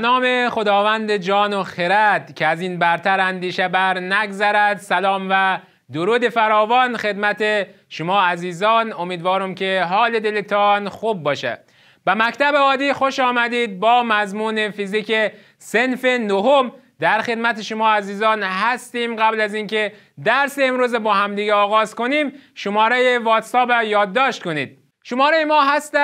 نام خداوند جان و خرد که از این برتر اندیشه بر نگذرد سلام و درود فراوان خدمت شما عزیزان امیدوارم که حال دلتان خوب باشه به مکتب عادی خوش آمدید با مضمون فیزیک سنف نهم در خدمت شما عزیزان هستیم قبل از اینکه درس امروز با همدیگه آغاز کنیم شماره واتساپ یادداشت کنید شماره ما هست و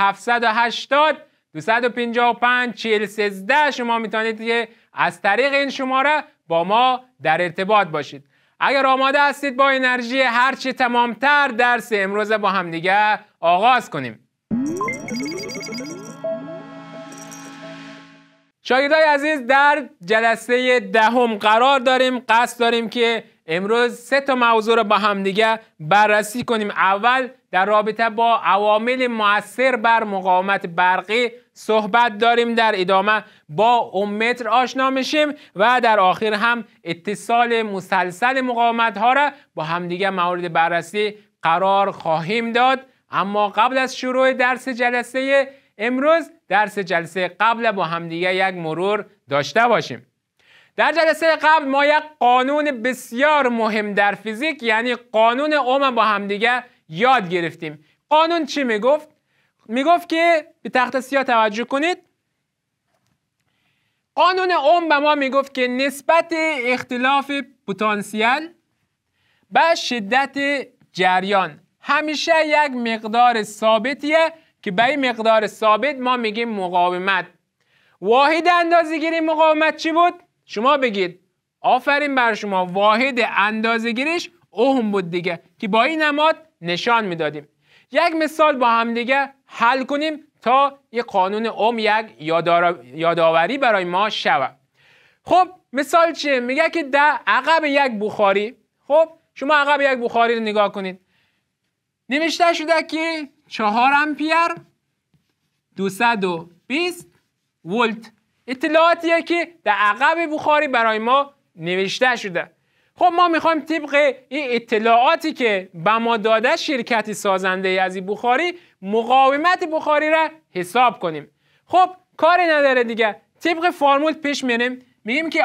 780 255 شما میتونید که از طریق این شماره با ما در ارتباط باشید اگر آماده هستید با انرژی هرچی تمامتر درس امروز با همدیگه آغاز کنیم شاگردای عزیز در جلسه دهم قرار داریم قصد داریم که امروز سه تا موضوع رو با همدیگه بررسی کنیم اول در رابطه با عوامل موثر بر مقاومت برقی صحبت داریم در ادامه با اومتر آشنا میشیم و در آخر هم اتصال مسلسل مقاومت ها را با همدیگه مورد بررسی قرار خواهیم داد اما قبل از شروع درس جلسه امروز درس جلسه قبل با همدیگه یک مرور داشته باشیم در جلسه قبل ما یک قانون بسیار مهم در فیزیک یعنی قانون اوم با همدیگه یاد گرفتیم قانون چی میگفت میگفت که به تخت سیاه توجه کنید قانون اوم به ما میگفت که نسبت اختلاف پتانسیل به شدت جریان همیشه یک مقدار ثابتیه که به این مقدار ثابت ما میگیم مقاومت واحد اندازگیری مقاومت چی بود شما بگید آفرین بر شما واحد اندازگیریش اوم بود دیگه که با این نماد نشان میدادیم یک مثال با همدیگه حل کنیم تا یه قانون عم یک یادآوری برای ما شود خب مثال چیه میگه که در عقب یک بخاری خب شما عقب یک بخاری رو نگاه کنید نوشته شده که 4 امپیر 220 ولت اطلاعاتیه که در عقب بخاری برای ما نوشته شده خب ما میخوایم طبق این اطلاعاتی که به ما داده شرکت سازنده از این بخاری مقاومت بخاری را حساب کنیم خب کاری نداره دیگه طبق فرمول پیش میریم میگیم که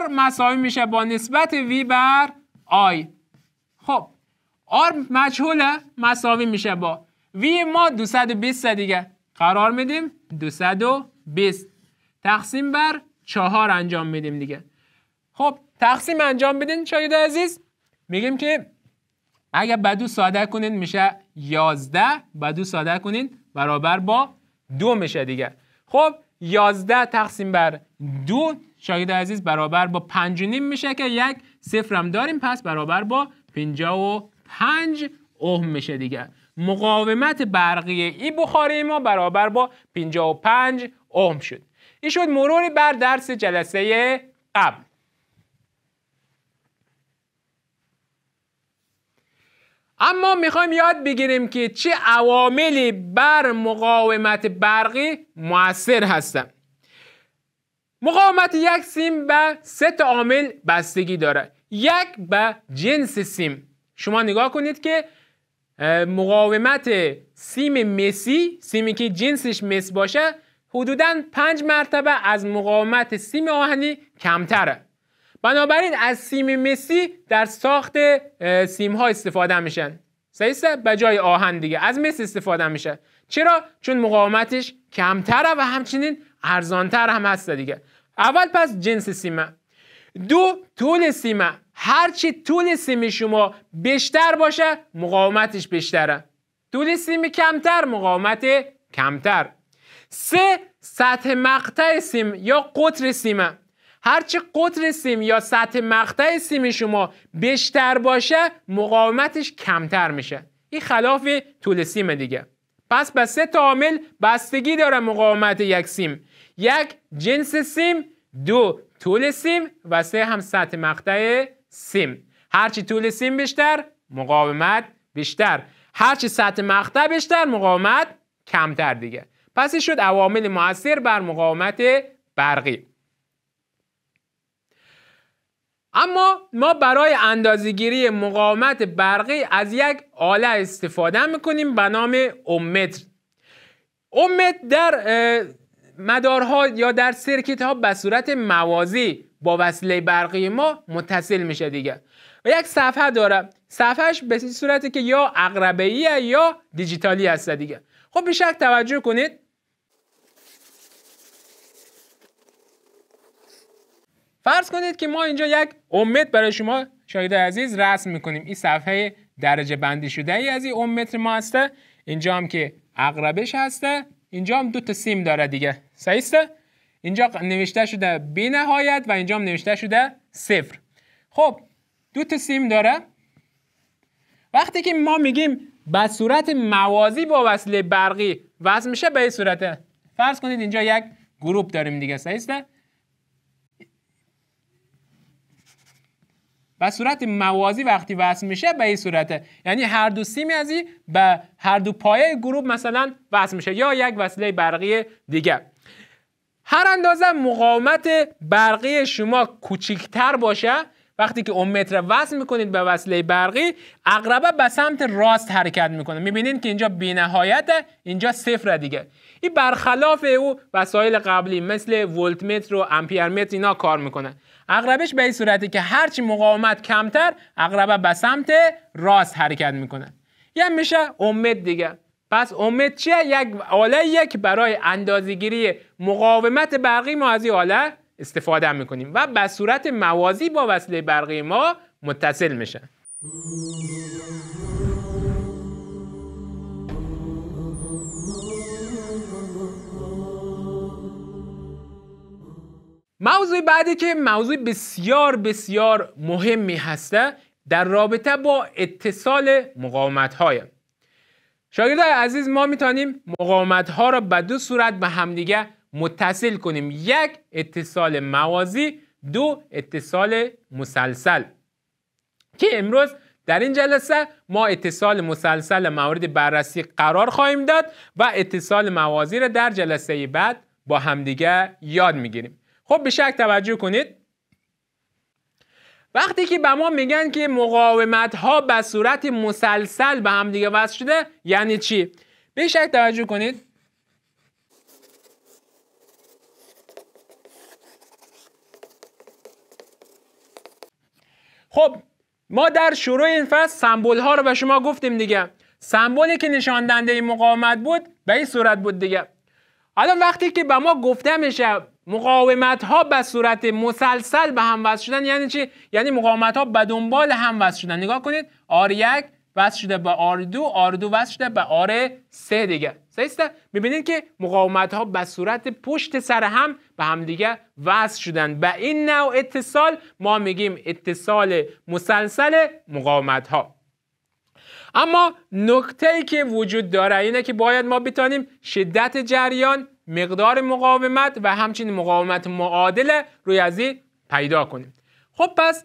R مساوی میشه با نسبت V بر I خب R مجهوله مساوی میشه با V ما 220 دیگه قرار میدیم 220 تقسیم بر 4 انجام میدیم دیگه خب تقسیم انجام بدین شاید عزیز میگیم که اگر بدو ساده کنین میشه 11 بدو ساده کنین برابر با دو میشه دیگه خب 11 تقسیم بر دو شاید عزیز برابر با نیم میشه که یک صفرم داریم پس برابر با 55 اوم میشه دیگه مقاومت برقی ای بخاری ما برابر با 55 اوم شد این شد مروری بر درس جلسه قبل اما میخوایم یاد بگیریم که چه عواملی بر مقاومت برقی موثر هستند مقاومت یک سیم به سه تا عامل بستگی داره. یک به جنس سیم شما نگاه کنید که مقاومت سیم مسی سیمی که جنسش مس باشه حدوداً 5 مرتبه از مقاومت سیم آهنی کمتره بنابراین از سیم مسی در ساخت سیم ها استفاده میشن سیسته به جای آهن دیگه از مس استفاده میشه چرا چون مقاومتش کمتره و همچنین ارزانتر هم هست دیگه اول پس جنس سیمه دو طول سیمه هرچی طول سیم شما بیشتر باشه مقاومتش بیشتره طول سیم کمتر مقاومت کمتر سه سطح مقطع سیم یا قطر سیمه هرچه قطر سیم یا سطح مقطع سیم شما بیشتر باشه مقاومتش کمتر میشه این خلاف طول سیم دیگه پس به سه تا عامل بستگی داره مقاومت یک سیم یک جنس سیم دو طول سیم و سه هم سطح مقطع سیم هرچی طول سیم بیشتر مقاومت بیشتر هرچی سطح مقطع بیشتر مقاومت کمتر دیگه پس شد عوامل موثر بر مقاومت برقی اما ما برای اندازگیری مقاومت برقی از یک آله استفاده میکنیم به نام اومتر اومتر در مدارها یا در سرکیت ها به صورت موازی با وسیله برقی ما متصل میشه دیگه و یک صفحه داره صفحهش به صورتی که یا ای یا دیجیتالی هست دیگه خب به توجه کنید فرض کنید که ما اینجا یک امت برای شما شاهد عزیز رسم میکنیم این صفحه درجه بندی شده ای از این امتر ما هسته اینجا هم که اقربش هسته اینجا هم دو تا سیم داره دیگه سعیسته اینجا نوشته شده بی نهایت و اینجا هم نوشته شده صفر خب دو تا سیم داره وقتی که ما میگیم به صورت موازی با وصله برقی وصل میشه به این صورته فرض کنید اینجا یک گروپ داریم دیگه سعیسته و صورت موازی وقتی وصل میشه به این صورته یعنی هر دو سیمی از این به هر دو پایه گروه مثلا وصل میشه یا یک وسیله برقی دیگه هر اندازه مقاومت برقی شما کوچکتر باشه وقتی که اون متر وصل میکنید به وصله برقی اقربه به سمت راست حرکت میکنه میبینید که اینجا بینهایته اینجا صفر دیگه این برخلاف او وسایل قبلی مثل ولت متر و امپیر متر اینا کار میکنن اقربش به این صورتی که هرچی مقاومت کمتر اقربه به سمت راست حرکت میکنن یه میشه امت دیگه پس امت چیه یک آله یک برای اندازگیری مقاومت برقی ما از این آله استفاده میکنیم و به صورت موازی با وسیله برقی ما متصل میشه موضوع بعدی که موضوع بسیار بسیار مهمی هسته در رابطه با اتصال مقاومت های شاگرد عزیز ما میتونیم مقاومت ها را به دو صورت به همدیگه متصل کنیم یک اتصال موازی دو اتصال مسلسل که امروز در این جلسه ما اتصال مسلسل مورد بررسی قرار خواهیم داد و اتصال موازی را در جلسه بعد با همدیگه یاد میگیریم خب به شک توجه کنید وقتی که به ما میگن که مقاومت ها به صورت مسلسل به هم دیگه وصل شده یعنی چی به شک توجه کنید خب ما در شروع این فصل سمبول ها رو به شما گفتیم دیگه سمبولی که نشاندنده مقاومت بود به این صورت بود دیگه الان وقتی که به ما گفته میشه مقاومت ها به صورت مسلسل به هم وصل شدن یعنی چی یعنی مقاومت ها به دنبال هم وصل شدن نگاه کنید آر یک وصل شده به آر دو آر دو وصل شده به آر سه دیگه سیسته؟ میبینید که مقاومت ها به صورت پشت سر هم به هم دیگه وصل شدن به این نوع اتصال ما میگیم اتصال مسلسل مقاومت ها اما نکته ای که وجود داره اینه که باید ما بتانیم شدت جریان مقدار مقاومت و همچنین مقاومت معادل این پیدا کنیم خب پس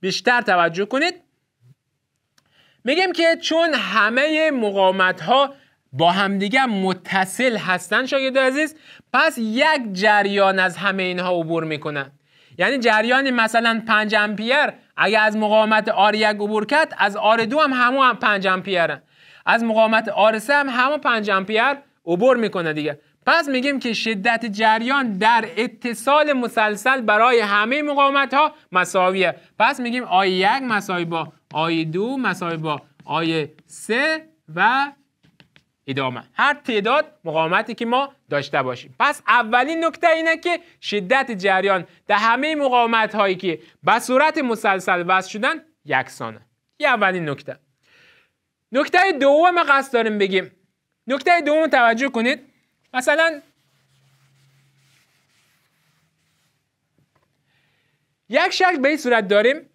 بیشتر توجه کنید میگیم که چون همه مقاومت ها با همدیگه متصل هستن شاید عزیز پس یک جریان از همه اینها عبور میکنه یعنی جریان مثلا 5 امپیر اگه از مقاومت آر یک عبور کرد از آر دو هم همون 5 هم. از مقاومت آر سه هم همون 5 امپیر عبور میکنه دیگه پس میگیم که شدت جریان در اتصال مسلسل برای همه مقاومت ها مساویه پس میگیم آی یک مساوی با آی دو مساوی با آی سه و ادامه هر تعداد مقاومتی که ما داشته باشیم پس اولین نکته اینه که شدت جریان در همه مقاومت هایی که به صورت مسلسل وصل شدن یکسانه این اولین نکته نکته دوم قصد داریم بگیم نکته دوم توجه کنید مثلا یک شکل به این صورت داریم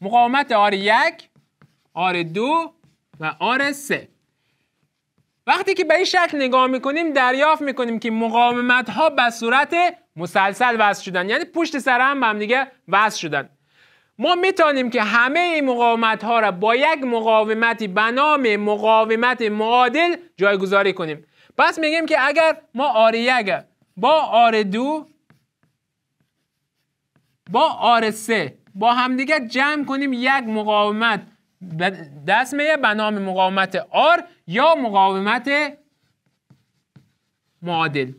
مقاومت آر یک آر دو و آر سه وقتی که به این شکل نگاه میکنیم دریافت میکنیم که مقاومت ها به صورت مسلسل وصل شدن یعنی پشت سر هم به هم دیگه وصل شدن ما میتونیم که همه این مقاومت ها را با یک مقاومتی به نام مقاومت معادل جایگذاری کنیم پس میگیم که اگر ما آر یک با آر دو با آر سه با همدیگه جمع کنیم یک مقاومت دست میه به نام مقاومت آر یا مقاومت معادل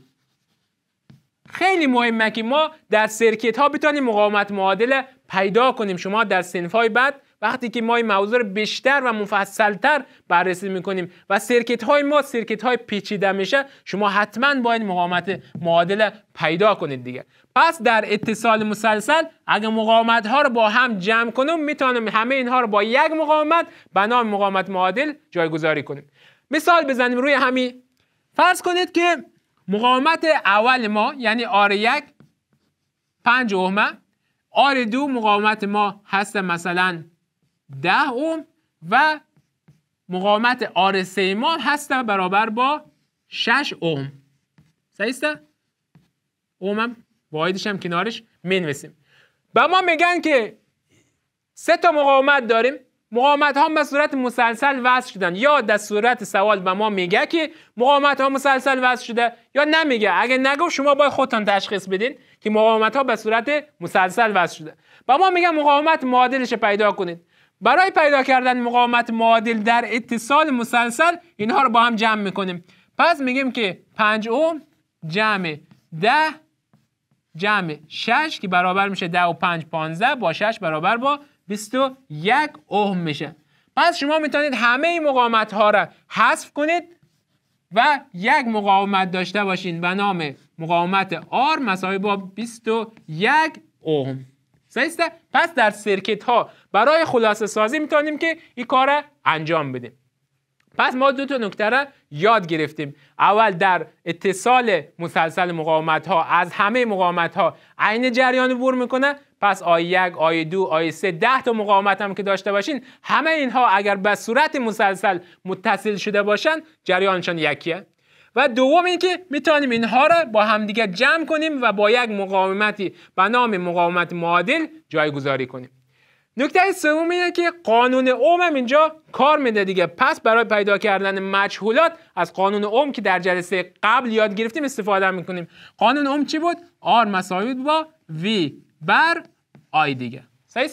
خیلی مهمه که ما در سرکیت ها بتانیم مقاومت معادله پیدا کنیم شما در های بعد وقتی که ما این موضوع رو بیشتر و مفصلتر بررسی میکنیم و سرکت های ما سرکت های پیچیده میشه شما حتما با این مقاومت معادله پیدا کنید دیگه پس در اتصال مسلسل اگر مقامت ها رو با هم جمع کنیم میتونیم همه اینها رو با یک مقاومت به نام مقاومت معادل جایگذاری کنیم مثال بزنیم روی همین فرض کنید که مقاومت اول ما یعنی آر یک 5 اهمه آر دو مقاومت ما هست مثلا 10 اوم و مقاومت آر سه ما هست برابر با 6 اوم صحیح است اوم هم واحدش کنارش مینویسیم و ما میگن که سه تا مقاومت داریم مقاومت ها به صورت مسلسل وضع شدن یا در صورت سوال به ما میگه که مقاومت ها مسلسل وضع شده یا نمیگه اگه نگو شما باید خودتان تشخیص بدین که مقاومت ها به صورت مسلسل وضع شده و ما میگه مقاومت معادلش پیدا کنید برای پیدا کردن مقاومت معادل در اتصال مسلسل اینها رو با هم جمع میکنیم پس میگیم که 5 اوم جمع ده جمع 6 که برابر میشه ده و 5 15 با 6 برابر با 21 اهم میشه پس شما میتونید همه این مقاومت ها را حذف کنید و یک مقاومت داشته باشین به نام مقاومت R مساوی با 21 اوم درسته پس در سرکت ها برای خلاصه سازی میتونیم که این کار را انجام بدیم پس ما دو تا نکته را یاد گرفتیم اول در اتصال مسلسل مقاومت ها از همه مقاومت ها عین جریان عبور میکنه پس آی یک آی دو آی سه ده تا مقاومت هم که داشته باشین همه اینها اگر به صورت مسلسل متصل شده باشن جریانشان یکیه و دوم اینکه میتونیم اینها را با همدیگه جمع کنیم و با یک مقاومتی به نام مقاومت معادل جایگذاری کنیم نکته سوم اینه که قانون اوم هم اینجا کار میده دیگه پس برای پیدا کردن مجهولات از قانون اوم که در جلسه قبل یاد گرفتیم استفاده میکنیم قانون اوم چی بود؟ آر مساوی با V بر آی دیگه صحیح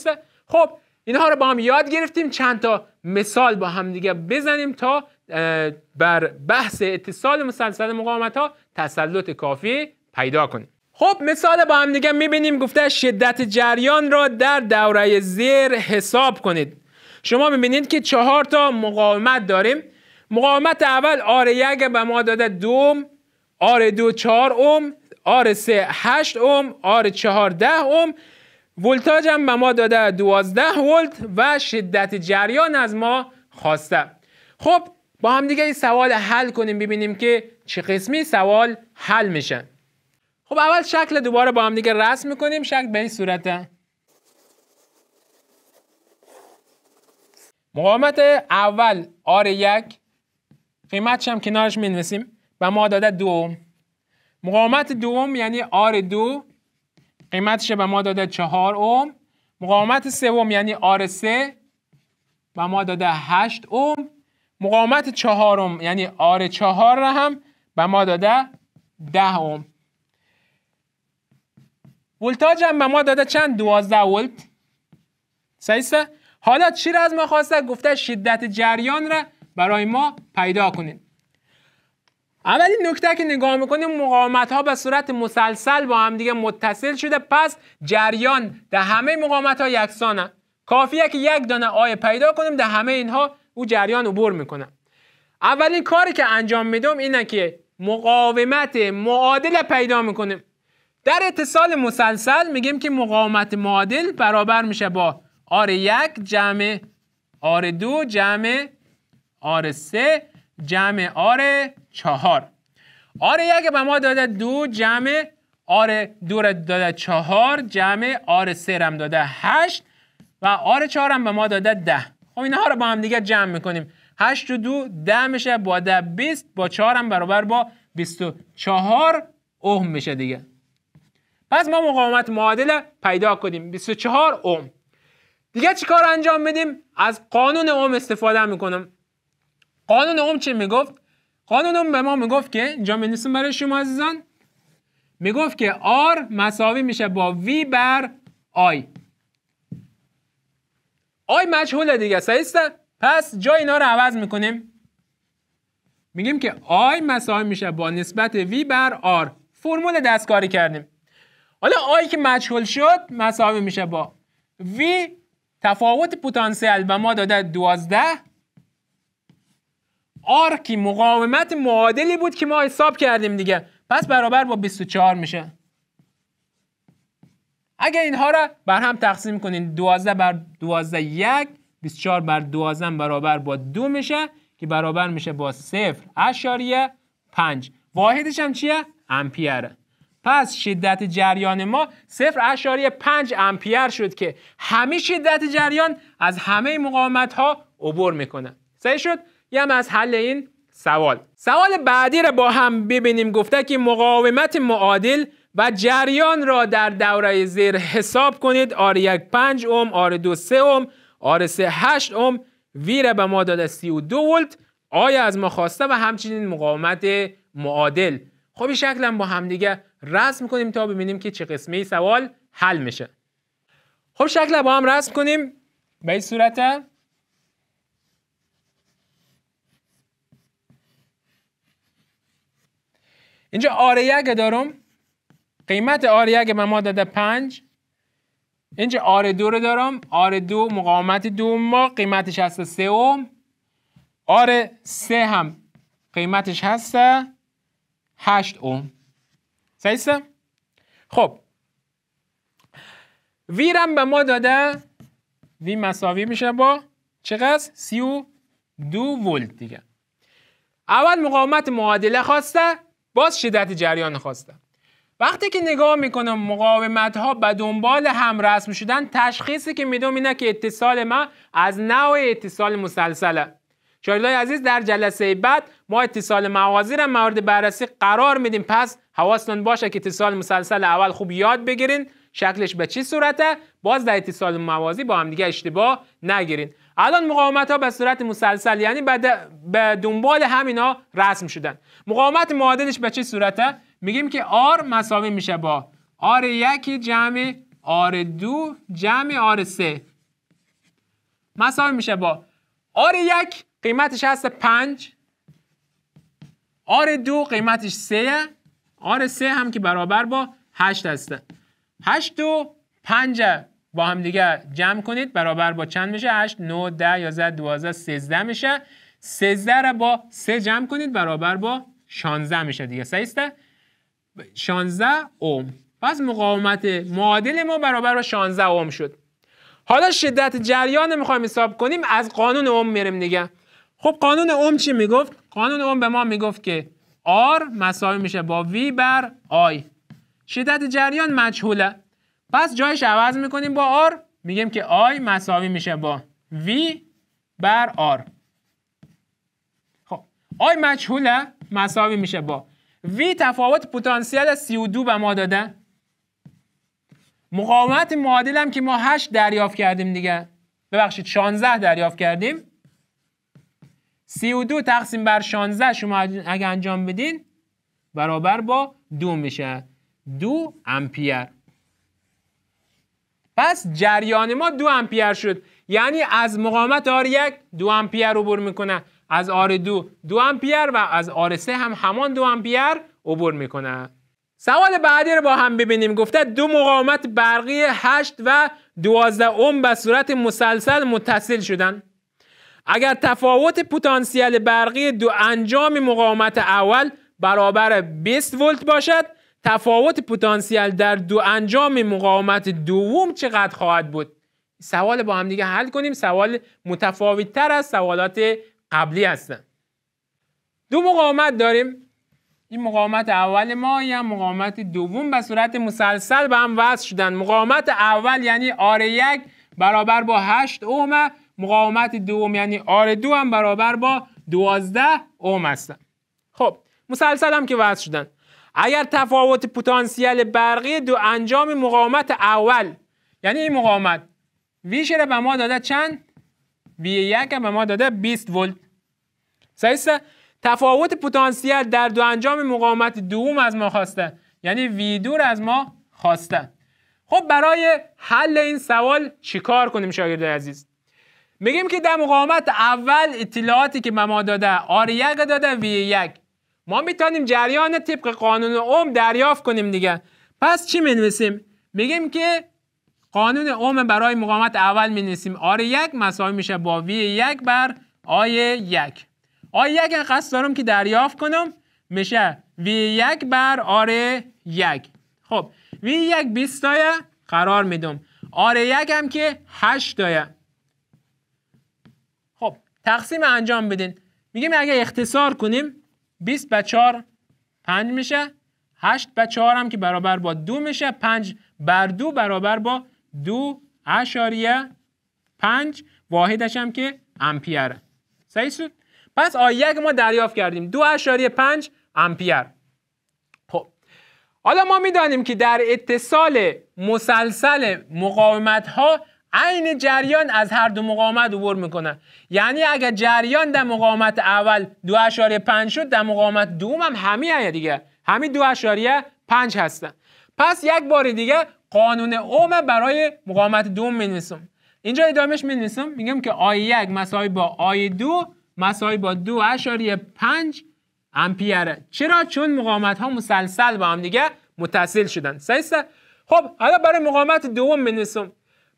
خب اینها رو با هم یاد گرفتیم چند تا مثال با هم دیگه بزنیم تا بر بحث اتصال مسلسل مقاومت ها تسلط کافی پیدا کنیم خب مثال با هم دیگه میبینیم گفته شدت جریان را در دوره زیر حساب کنید شما میبینید که چهار تا مقاومت داریم مقاومت اول آره یک به ما داده دوم آره دو چهار اوم آر 3 8 اوم آر 14 اوم ولتاژ هم به ما داده 12 ولت و شدت جریان از ما خواسته خب با هم دیگه این سوال حل کنیم ببینیم که چه قسمی سوال حل میشه خب اول شکل دوباره با هم دیگه رسم میکنیم شکل به این صورته مقاومت اول آر یک قیمتش هم کنارش مینویسیم و ما داده دو مقاومت دوم یعنی آر دو قیمتش به ما داده چهار اوم مقاومت سوم یعنی آر سه به ما داده هشت اوم مقاومت چهارم یعنی آر چهار را هم به ما داده ده اوم ولتاژ هم به ما داده چند دوازده ولت صحیح حالا چی را از ما خواسته گفته شدت جریان را برای ما پیدا کنید اولین نکته که نگاه میکنیم مقاومت ها به صورت مسلسل با هم دیگه متصل شده پس جریان در همه مقاومت ها یکسانه کافیه که یک دانه آی پیدا کنیم در همه اینها او جریان عبور میکنه اولین کاری که انجام میدم اینه که مقاومت معادل پیدا میکنیم در اتصال مسلسل میگیم که مقاومت معادل برابر میشه با آر یک جمع آر دو جمع آر سه جمع آر چهار آره یک به ما داده دو جمع آره دو را داده چهار جمع آره سه رم داده هشت و آره چهار هم به ما داده ده خب اینها رو با هم دیگه جمع میکنیم هشت و دو ده میشه با ده بیست با چهار برابر با بیست و چهار اوم میشه دیگه پس ما مقاومت معادله پیدا کنیم 24 اوم دیگه چیکار انجام بدیم از قانون اوم استفاده میکنم قانون اوم چی میگفت قانون به ما میگفت که اینجا نیستم برای شما عزیزان میگفت که R مساوی میشه با V بر I I مجهوله دیگه سعیسته پس جای اینا رو عوض میکنیم میگیم که I مساوی میشه با نسبت V بر R فرمول دستکاری کردیم حالا آی که مجهول شد مساوی میشه با V تفاوت پتانسیل به ما داده 12 آرکی مقاومت معادلی بود که ما حساب کردیم دیگه پس برابر با 24 میشه اگه اینها را بر هم تقسیم کنین 12 بر 12 یک 24 بر 12 برابر با دو میشه که برابر میشه با صفر اشاریه 5 واحدش هم چیه؟ امپیره پس شدت جریان ما 5 امپیر شد که همه شدت جریان از همه مقاومت ها عبور میکنه. صحیح شد؟ یه هم از حل این سوال سوال بعدی را با هم ببینیم گفته که مقاومت معادل و جریان را در دوره زیر حساب کنید آر یک پنج اوم آر دو سه اوم آر سه هشت اوم وی به ما داده سی و دو ولت آیا از ما خواسته و همچنین مقاومت معادل خب این شکلا با همدیگه رسم کنیم تا ببینیم که چه قسمی سوال حل میشه خب شکل با هم رسم کنیم به این صورت اینجا آر یک دارم قیمت آر یک به ما داده پنج اینجا آر دو رو دارم آر دو مقاومت دو ما قیمتش هسته سه اوم آر سه هم قیمتش هسته هشت اوم صحیح خب ویرم به ما داده وی مساوی میشه با چقدر؟ سی و دو ولت دیگه اول مقاومت معادله خواسته باز شدت جریان خواستم وقتی که نگاه میکنم مقاومت ها به دنبال هم رسم شدن تشخیصی که میدم اینه که اتصال ما از نوع اتصال مسلسله شاهدای عزیز در جلسه بعد ما اتصال موازی را مورد بررسی قرار میدیم پس حواستون باشه که اتصال مسلسل اول خوب یاد بگیرین شکلش به چی صورته باز در اتصال موازی با همدیگه اشتباه نگیرین الان مقاومت ها به صورت مسلسل یعنی به دنبال همینا رسم شدن مقاومت معادلش به چه صورته میگیم که آر مساوی میشه با آر یک جمع آر دو جمع آر سه مساوی میشه با آر یک قیمتش هست پنج آر دو قیمتش سه آر سه هم که برابر با هشت هسته هشت و پنجه با هم دیگه جمع کنید برابر با چند میشه 8 9 10 11 12 13 میشه 13 را با 3 جمع کنید برابر با 16 میشه دیگه سیسته 16 اوم پس مقاومت معادل ما برابر با 16 اوم شد حالا شدت جریان میخوایم حساب کنیم از قانون اوم میریم دیگه خب قانون اوم چی میگفت قانون اوم به ما میگفت که R مساوی میشه با V بر I شدت جریان مجهوله پس جایش عوض میکنیم با R میگیم که آی مساوی میشه با V بر R خب آی مجهوله مساوی میشه با V تفاوت پتانسیل 32 به ما داده مقاومت معادل هم که ما 8 دریافت کردیم دیگه ببخشید 16 دریافت کردیم 32 تقسیم بر 16 شما اگه انجام بدین برابر با دو میشه دو امپیر پس جریان ما دو امپیر شد یعنی از مقامت آر یک دو امپیر عبور میکنه از آر دو دو امپیر و از آر سه هم همان دو امپیر عبور میکنه سوال بعدی رو با هم ببینیم گفته دو مقامت برقی 8 و دوازده اوم به صورت مسلسل متصل شدن اگر تفاوت پتانسیل برقی دو انجام مقاومت اول برابر 20 ولت باشد تفاوت پتانسیل در دو انجام مقاومت دوم چقدر خواهد بود سوال با هم دیگه حل کنیم سوال متفاوت تر از سوالات قبلی هستن دو مقاومت داریم این مقاومت اول ما یا مقاومت دوم به صورت مسلسل به هم وصل شدن مقاومت اول یعنی آر یک برابر با 8 اوم مقاومت دوم یعنی آر دو هم برابر با 12 اوم هستن خب مسلسل هم که وصل شدن اگر تفاوت پتانسیل برقی دو انجام مقاومت اول یعنی این مقاومت ویشه را به ما داده چند؟ وی یک به ما داده 20 ولت سایسته تفاوت پتانسیل در دو انجام مقاومت دوم از ما خواسته یعنی وی دور از ما خواسته خب برای حل این سوال چیکار کنیم شاگرد عزیز میگیم که در مقاومت اول اطلاعاتی که به ما داده آر یک داده وی یک ما میتونیم جریان طبق قانون اوم دریافت کنیم دیگه پس چی مینویسیم میگیم که قانون اوم برای مقامت اول مینویسیم آر یک مساوی میشه با وی یک بر آی یک آی یک قصد دارم که دریافت کنم میشه وی یک بر آر یک خب وی یک 20 قرار میدم آر یک هم که 8 خب تقسیم انجام بدین میگیم اگه اختصار کنیم 20 به 4 5 میشه 8 به 4 هم که برابر با 2 میشه 5 بر 2 برابر با 2 اشاریه 5 واحدش هم که امپیر صحیح شد پس آیه یک ما دریافت کردیم 2 اشاریه 5 امپیر خب. حالا ما میدانیم که در اتصال مسلسل مقاومت ها عین جریان از هر دو مقامت عبور میکنه یعنی اگر جریان در مقامت اول دو اشاره پنج شد در مقامت دوم هم همین دیگه همی دو اشاره پنج هستن پس یک بار دیگه قانون اوم برای مقامت دوم می اینجا ادامهش می میگم که آی یک مساوی با آی دو مساوی با دو اشاریه پنج امپیره چرا چون مقامت ها مسلسل با هم دیگه متصل شدن خب حالا برای مقامت دوم می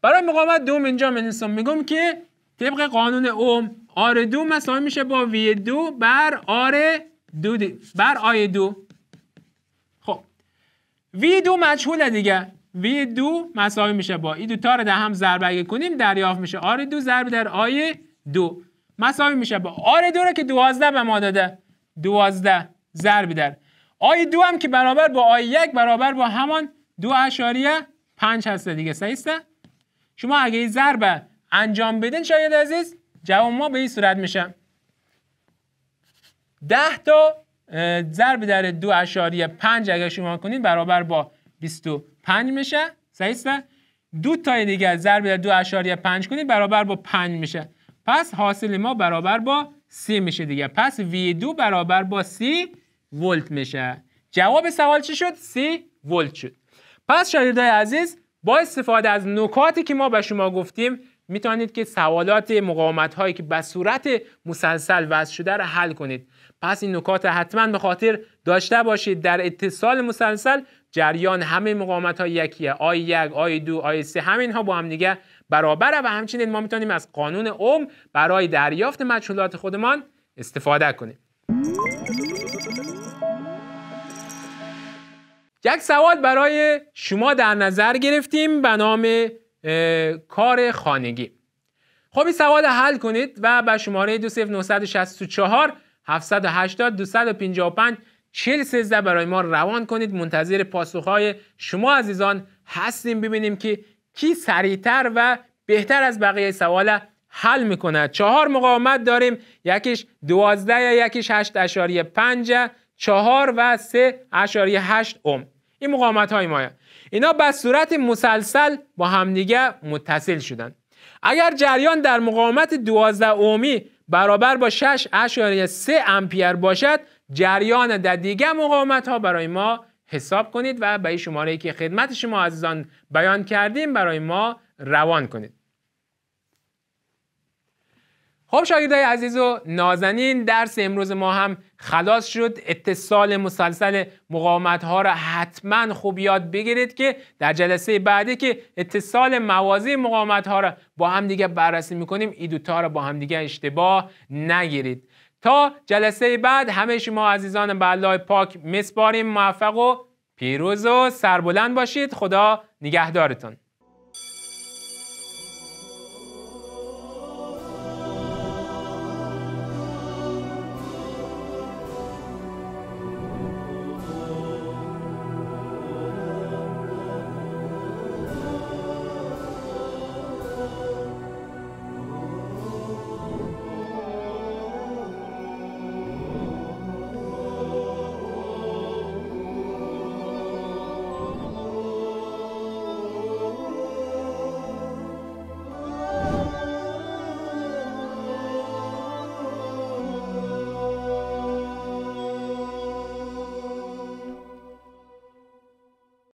برای مقاومت دوم اینجا منسون میگم که طبق قانون اوم آر دو مساوی میشه با وی دو بر آر دو دی. بر آی دو خب وی دو مجهوله دیگه وی دو مساوی میشه با ای تا رو در هم ضرب کنیم دریافت میشه آر دو ضرب در آی دو مساوی میشه با آر دو رو که دوازده به ما داده دوازده ضرب در آی دو هم که برابر با آی یک برابر با همان دو اشاریه پنج هسته دیگه صحیحه شما اگه ضربه انجام بدین شاید عزیز جواب ما به این صورت میشه 10 تا ضرب در 2.5 اگر شما کنین برابر با 25 میشه صحیح است دو تا دیگه ضرب در 2.5 کنین برابر با 5 میشه پس حاصل ما برابر با 30 میشه دیگه پس V2 برابر با 3 ولت میشه جواب سوال چی شد 3 ولت شد پس شهریار عزیز با استفاده از نکاتی که ما به شما گفتیم میتونید که سوالات مقاومت هایی که به صورت مسلسل وضع شده را حل کنید پس این نکات حتما به خاطر داشته باشید در اتصال مسلسل جریان همه مقاومت ها یکیه آی یک آی دو آی سه همین ها با هم دیگه برابره و همچنین ما میتونیم از قانون اوم برای دریافت مجهولات خودمان استفاده کنیم یک سوال برای شما در نظر گرفتیم به نام کار خانگی خب این سوال حل کنید و به شماره 2964 780 255 4013 برای ما روان کنید منتظر پاسخهای شما عزیزان هستیم ببینیم که کی سریعتر و بهتر از بقیه سوال حل میکند چهار مقاومت داریم یکیش 12 یکیش 8.5 چهار و سه اشاری هشت اوم این مقامت های مایه اینا به صورت مسلسل با همدیگه متصل شدن اگر جریان در مقامت 12 اومی برابر با 6 اشاری 3 امپیر باشد جریان در دیگه مقاومت ها برای ما حساب کنید و به این شماره که خدمت شما عزیزان بیان کردیم برای ما روان کنید خب شاگردای عزیز و نازنین درس امروز ما هم خلاص شد اتصال مسلسل مقاومت ها را حتما خوب یاد بگیرید که در جلسه بعدی که اتصال موازی مقاومت ها را با هم دیگه بررسی میکنیم ایدوتا دوتا را با هم دیگه اشتباه نگیرید تا جلسه بعد همه شما عزیزان به الله پاک مسپاریم موفق و پیروز و سربلند باشید خدا نگهدارتون